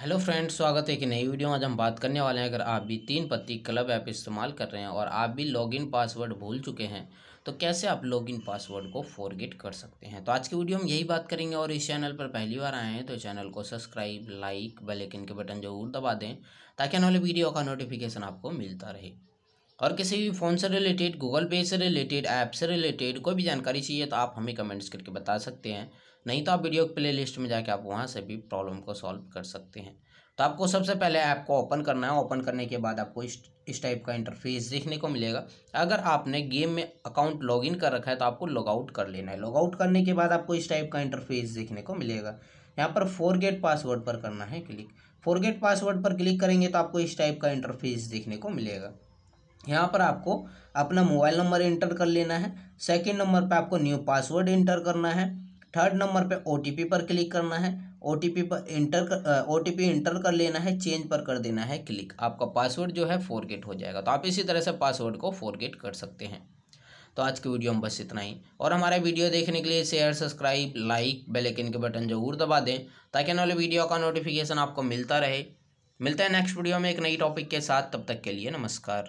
hello friends स्वागत है कि नई वीडियो आज हम बात करने वाले हैं अगर आप भी तीन पत्ती क्लब ऐप इस्तेमाल कर रहे हैं और आप भी लॉगिन पासवर्ड भूल चुके हैं तो कैसे आप लॉगिन पासवर्ड को फॉरगेट कर सकते हैं तो आज की वीडियो हम यही बात करेंगे और इस चैनल पर पहली बार आए हैं तो चैनल को सब्सक्राइब लाइक बेलेकिन के बटन जरूर दबा दें ताकि आने वाले वीडियो का नोटिफिकेशन आपको मिलता रहे और किसी भी फ़ोन से रिलेटेड गूगल पे से रिलेटेड ऐप से रिलेटेड कोई भी जानकारी चाहिए तो आप हमें कमेंट्स करके बता सकते हैं नहीं तो आप वीडियो प्ले लिस्ट में जाके आप वहाँ से भी प्रॉब्लम को सॉल्व कर सकते हैं तो आपको सबसे पहले ऐप को ओपन करना है ओपन करने के बाद आपको इस इस टाइप का इंटरफेस देखने को मिलेगा अगर आपने गेम में अकाउंट लॉगिन कर रखा है तो आपको लॉगआउट कर लेना है लॉगआउट करने के बाद आपको इस टाइप का इंटरफेस देखने को मिलेगा यहाँ पर फोरगेट पासवर्ड पर करना है क्लिक फोरगेट पासवर्ड पर क्लिक करेंगे तो आपको इस टाइप का इंटरफेस देखने को मिलेगा यहाँ पर आपको अपना मोबाइल नंबर इंटर कर लेना है सेकंड नंबर पे आपको न्यू पासवर्ड इंटर करना है थर्ड नंबर पे ओ पर क्लिक करना है ओ पर इंटर कर ओ इंटर कर लेना है चेंज पर कर देना है क्लिक आपका पासवर्ड जो है फोरगेट हो जाएगा तो आप इसी तरह से पासवर्ड को फोरगेट कर सकते हैं तो आज की वीडियो में बस इतना ही और हमारा वीडियो देखने के लिए शेयर सब्सक्राइब लाइक बेलेकिन के बटन जरूर दबा दें ताकि आने वाले वीडियो का नोटिफिकेशन आपको मिलता रहे मिलता है नेक्स्ट वीडियो में एक नई टॉपिक के साथ तब तक के लिए नमस्कार